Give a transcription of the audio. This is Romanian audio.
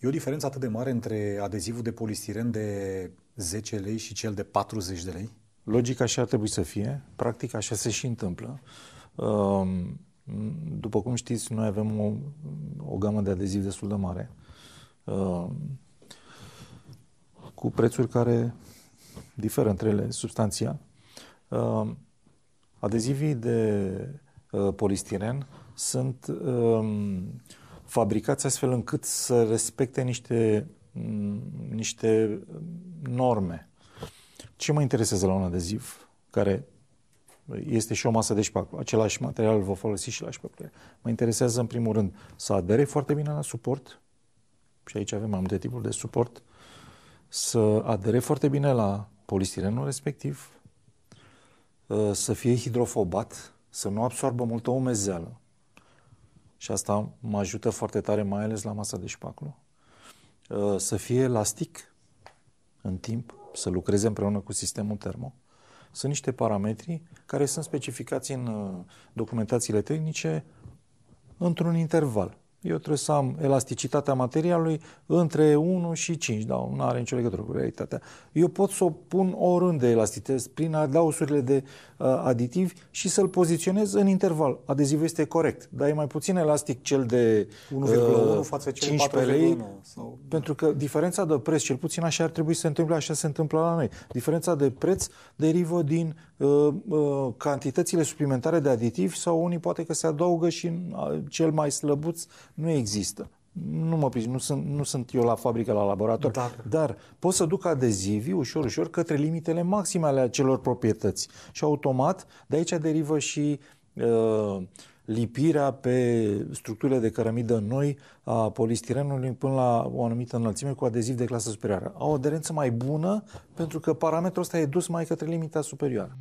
E o diferență atât de mare între adezivul de polistiren de 10 lei și cel de 40 de lei? Logic așa ar trebui să fie, practic așa se și întâmplă. Um, după cum știți, noi avem o, o gamă de adeziv destul de mare, um, cu prețuri care diferă între ele substanția. Um, adezivii de uh, polistiren sunt fabricați astfel încât să respecte niște, mm, niște norme. Ce mă interesează la un adeziv care este și o masă de șpaclă. Același material vă folosi și la șpaclă. Mă interesează, în primul rând, să adere foarte bine la suport, și aici avem mai multe tipuri de suport, să adere foarte bine la polistirenul respectiv, să fie hidrofobat, să nu absorbă multă umezeală, și asta mă ajută foarte tare, mai ales la masa de șpaclu. Uh, să fie elastic în timp, să lucreze împreună cu sistemul termo. Sunt niște parametri care sunt specificați în uh, documentațiile tehnice într-un interval. Eu trebuie să am elasticitatea materialului între 1 și 5, dar nu are nicio legătură cu realitatea. Eu pot să o pun oriunde elasticități prin adausurile de uh, aditivi și să-l poziționez în interval. Adezivul este corect, dar e mai puțin elastic cel de uh, față cel 15 lei sau... Pentru că diferența de preț, cel puțin așa ar trebui să se întâmple, așa se întâmplă la noi. Diferența de preț derivă din uh, uh, cantitățile suplimentare de aditivi sau unii poate că se adaugă și uh, cel mai slăbuț nu există. Nu mă pricep, nu sunt, nu sunt eu la fabrică, la laborator, dar, dar pot să duc adezivii ușor, ușor către limitele maxime ale acelor proprietăți. Și automat, de aici derivă și uh, lipirea pe structurile de cărămidă noi a polistirenului până la o anumită înălțime cu adeziv de clasă superioară. Au o aderență mai bună pentru că parametrul ăsta e dus mai către limita superioară.